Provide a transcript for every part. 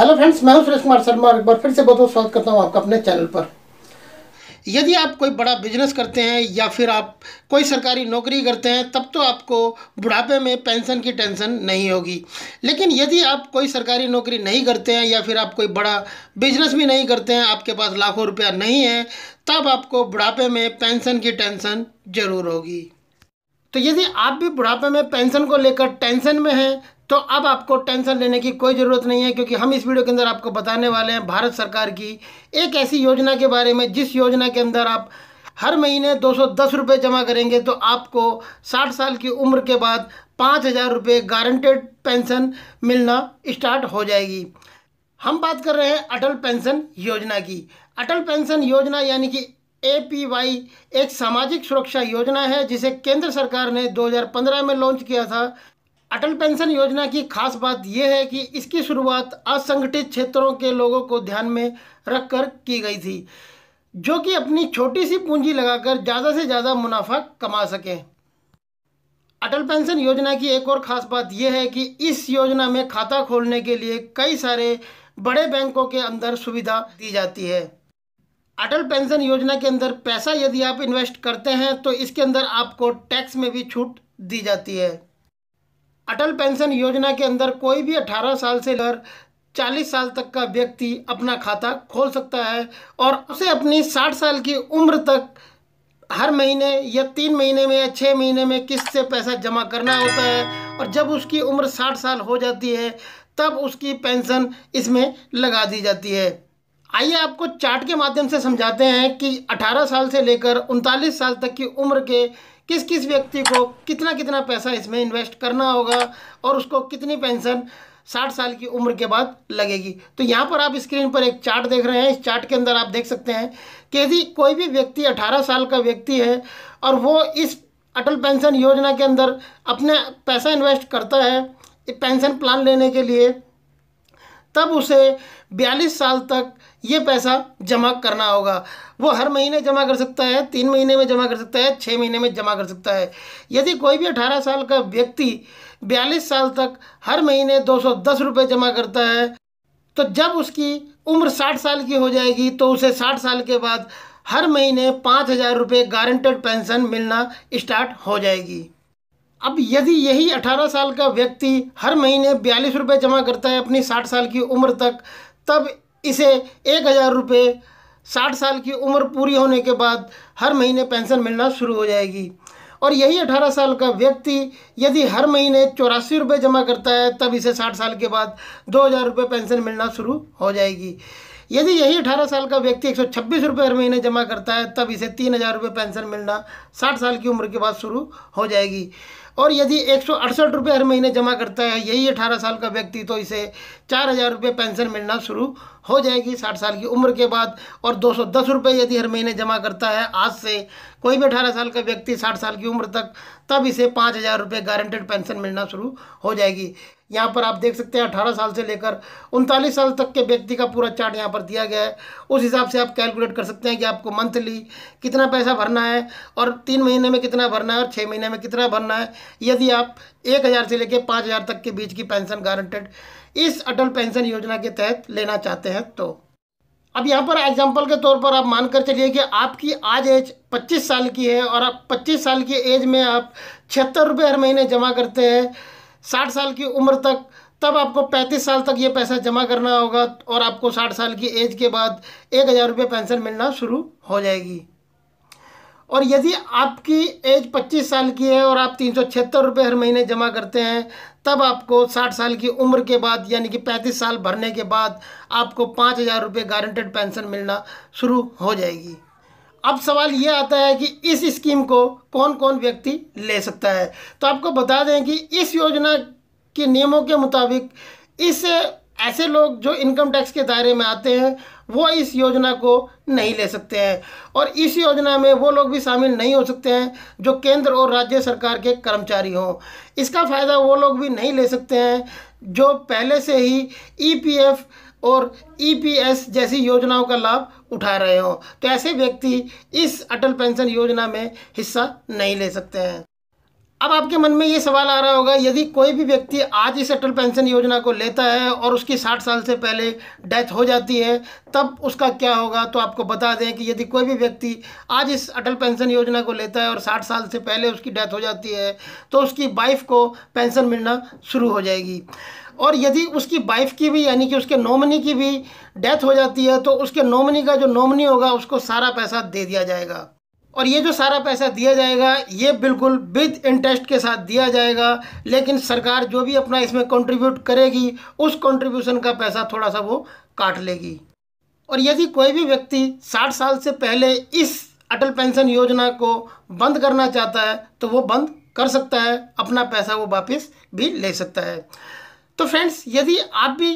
hello friends मैं हूं सुरेश कुमार शर्मा एक बार फिर से बहुत बहुत स्वागत करता हूं आपका अपने चैनल पर यदि आप कोई बड़ा बिजनेस करते हैं या फिर आप कोई सरकारी नौकरी करते हैं तब तो आपको बुढ़ापे में पेंशन की टेंशन नहीं होगी लेकिन यदि आप कोई सरकारी नौकरी नहीं करते हैं या फिर आप कोई बड़ा बिजनेस भी नहीं करते हैं आपके पास लाखों रुपया नहीं है तब आपको बुढ़ापे में पेंशन की टेंशन ज़रूर होगी तो यदि आप भी बुढ़ापे में पेंशन को लेकर टेंशन में हैं तो अब आपको टेंशन लेने की कोई ज़रूरत नहीं है क्योंकि हम इस वीडियो के अंदर आपको बताने वाले हैं भारत सरकार की एक ऐसी योजना के बारे में जिस योजना के अंदर आप हर महीने दो सौ जमा करेंगे तो आपको 60 साल की उम्र के बाद पाँच हज़ार रुपये गारंटेड पेंशन मिलना स्टार्ट हो जाएगी हम बात कर रहे हैं अटल पेंशन योजना की अटल पेंशन योजना यानी कि ए एक सामाजिक सुरक्षा योजना है जिसे केंद्र सरकार ने 2015 में लॉन्च किया था अटल पेंशन योजना की खास बात यह है कि इसकी शुरुआत असंगठित क्षेत्रों के लोगों को ध्यान में रखकर की गई थी जो कि अपनी छोटी सी पूंजी लगाकर ज़्यादा से ज़्यादा मुनाफा कमा सकें अटल पेंशन योजना की एक और ख़ास बात यह है कि इस योजना में खाता खोलने के लिए कई सारे बड़े बैंकों के अंदर सुविधा दी जाती है अटल पेंशन योजना के अंदर पैसा यदि आप इन्वेस्ट करते हैं तो इसके अंदर आपको टैक्स में भी छूट दी जाती है अटल पेंशन योजना के अंदर कोई भी 18 साल से लेकर 40 साल तक का व्यक्ति अपना खाता खोल सकता है और उसे अपनी 60 साल की उम्र तक हर महीने या तीन महीने में या छः महीने में किस्त से पैसा जमा करना होता है और जब उसकी उम्र 60 साल हो जाती है तब उसकी पेंशन इसमें लगा दी जाती है आइए आपको चार्ट के माध्यम से समझाते हैं कि 18 साल से लेकर उनतालीस साल तक की उम्र के किस किस व्यक्ति को कितना कितना पैसा इसमें इन्वेस्ट करना होगा और उसको कितनी पेंशन साठ साल की उम्र के बाद लगेगी तो यहाँ पर आप स्क्रीन पर एक चार्ट देख रहे हैं इस चार्ट के अंदर आप देख सकते हैं कि यदि कोई भी व्यक्ति 18 साल का व्यक्ति है और वो इस अटल पेंशन योजना के अंदर अपने पैसा इन्वेस्ट करता है पेंशन प्लान लेने के लिए तब उसे बयालीस साल तक ये पैसा जमा करना होगा वो हर महीने जमा कर सकता है तीन महीने में जमा कर सकता है छः महीने में जमा कर सकता है यदि कोई भी अठारह साल का व्यक्ति बयालीस साल तक हर महीने दो सौ दस रुपये जमा करता है तो जब उसकी उम्र साठ साल की हो जाएगी तो उसे साठ साल के बाद हर महीने पाँच हज़ार रुपये गारंटेड पेंशन मिलना स्टार्ट हो जाएगी अब यदि यही 18 साल का व्यक्ति हर महीने बयालीस रुपये जमा करता है अपनी 60 साल की उम्र तक तब इसे एक हज़ार रुपये साठ साल की उम्र पूरी होने के बाद हर महीने पेंशन मिलना शुरू हो जाएगी और यही अठारह साल का व्यक्ति यदि हर महीने चौरासी रुपये जमा करता है तब इसे साठ साल के बाद दो हज़ार रुपये पेंशन मिलना शुरू हो जाएगी यदि यही अठारह साल का व्यक्ति एक सौ छब्बीस रुपये हर महीने जमा करता है तब इसे तीन हज़ार रुपये पेंशन मिलना साठ साल की उम्र के बाद शुरू हो जाएगी और यदि एक सौ अड़सठ रुपये हर महीने जमा करता है यही अठारह साल का व्यक्ति तो इसे चार हज़ार रुपये पेंशन मिलना शुरू हो जाएगी साठ साल की उम्र के बाद और दो सौ दस रुपये यदि हर महीने जमा करता है आज से कोई भी अठारह साल का व्यक्ति साठ साल की उम्र तक तब इसे पाँच हज़ार रुपये गारंटेड पेंशन मिलना शुरू हो जाएगी यहाँ पर आप देख सकते हैं अठारह साल से लेकर उनतालीस साल तक के व्यक्ति का पूरा चार्ट यहाँ पर दिया गया है उस हिसाब से आप कैलकुलेट कर सकते हैं कि आपको मंथली कितना पैसा भरना है और तीन महीने में कितना भरना है और छः महीने में कितना भरना है यदि आप एक हज़ार से लेकर पाँच हज़ार तक के बीच की पेंशन गारंटेड इस अटल पेंशन योजना के तहत लेना चाहते हैं तो अब यहाँ पर एग्जाम्पल के तौर पर आप मानकर चलिए कि आपकी आज एज 25 साल की है और आप 25 साल की एज में आप छिहत्तर रुपये हर महीने जमा करते हैं साठ साल की उम्र तक तब आपको 35 साल तक ये पैसा जमा करना होगा और आपको 60 साल की एज के बाद एक हज़ार रुपये पेंशन मिलना शुरू हो जाएगी और यदि आपकी एज 25 साल की है और आप तीन सौ छिहत्तर रुपये हर महीने जमा करते हैं तब आपको 60 साल की उम्र के बाद यानी कि 35 साल भरने के बाद आपको पाँच हज़ार रुपये गारंटेड पेंशन मिलना शुरू हो जाएगी अब सवाल ये आता है कि इस स्कीम को कौन कौन व्यक्ति ले सकता है तो आपको बता दें कि इस योजना के नियमों के मुताबिक इस ऐसे लोग जो इनकम टैक्स के दायरे में आते हैं वो इस योजना को नहीं ले सकते हैं और इस योजना में वो लोग भी शामिल नहीं हो सकते हैं जो केंद्र और राज्य सरकार के कर्मचारी हों इसका फ़ायदा वो लोग भी नहीं ले सकते हैं जो पहले से ही ईपीएफ e और ईपीएस e जैसी योजनाओं का लाभ उठा रहे हों तो ऐसे व्यक्ति इस अटल पेंशन योजना में हिस्सा नहीं ले सकते हैं अब आपके मन में ये सवाल आ रहा होगा यदि कोई भी व्यक्ति आज इस अटल पेंशन योजना को लेता है और उसकी साठ साल से पहले डेथ हो जाती है तब उसका क्या होगा तो आपको बता दें कि यदि कोई भी व्यक्ति आज इस अटल पेंशन योजना को लेता है और साठ साल से पहले उसकी डेथ हो जाती है तो उसकी वाइफ को पेंशन मिलना शुरू हो जाएगी और यदि उसकी वाइफ की भी यानी कि उसके नॉमनी की भी डेथ हो जाती है तो उसके नॉमनी का जो नॉमनी होगा उसको सारा पैसा दे दिया जाएगा और ये जो सारा पैसा दिया जाएगा ये बिल्कुल विद इंटरेस्ट के साथ दिया जाएगा लेकिन सरकार जो भी अपना इसमें कंट्रीब्यूट करेगी उस कंट्रीब्यूशन का पैसा थोड़ा सा वो काट लेगी और यदि कोई भी व्यक्ति 60 साल से पहले इस अटल पेंशन योजना को बंद करना चाहता है तो वो बंद कर सकता है अपना पैसा वो वापस भी ले सकता है तो फ्रेंड्स यदि आप भी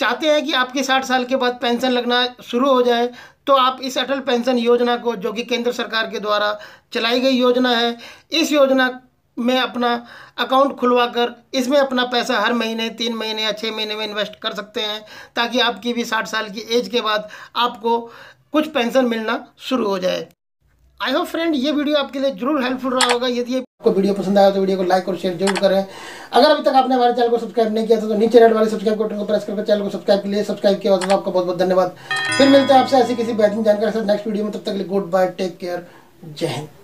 चाहते हैं कि आपके साठ साल के बाद पेंशन लगना शुरू हो जाए तो आप इस अटल पेंशन योजना को जो कि केंद्र सरकार के द्वारा चलाई गई योजना है इस योजना में अपना अकाउंट खुलवा कर इसमें अपना पैसा हर महीने तीन महीने या छः महीने में इन्वेस्ट कर सकते हैं ताकि आपकी भी साठ साल की एज के बाद आपको कुछ पेंशन मिलना शुरू हो जाए आई होप फ्रेंड ये वीडियो आपके लिए जरूर हेल्पफुल रहा होगा यदि आपको वीडियो पसंद आया तो वीडियो को लाइक और शेयर जरूर करें अगर अभी तक आपने हमारे चैनल को सब्सक्राइब नहीं किया था तो नीचे रेड वाले सब्सक्राइब बटन को प्रेस करके चैनल को सब्सक्राइब के लिए सब्सक्राइब किया तो आपका बहुत बहुत धन्यवाद फिर मिलते हैं आपसे ऐसी किसी बेहतरीन जानकारी नेक्स्ट वीडियो में तब तक के लिए गुड बाय टेक केयर जय हिंद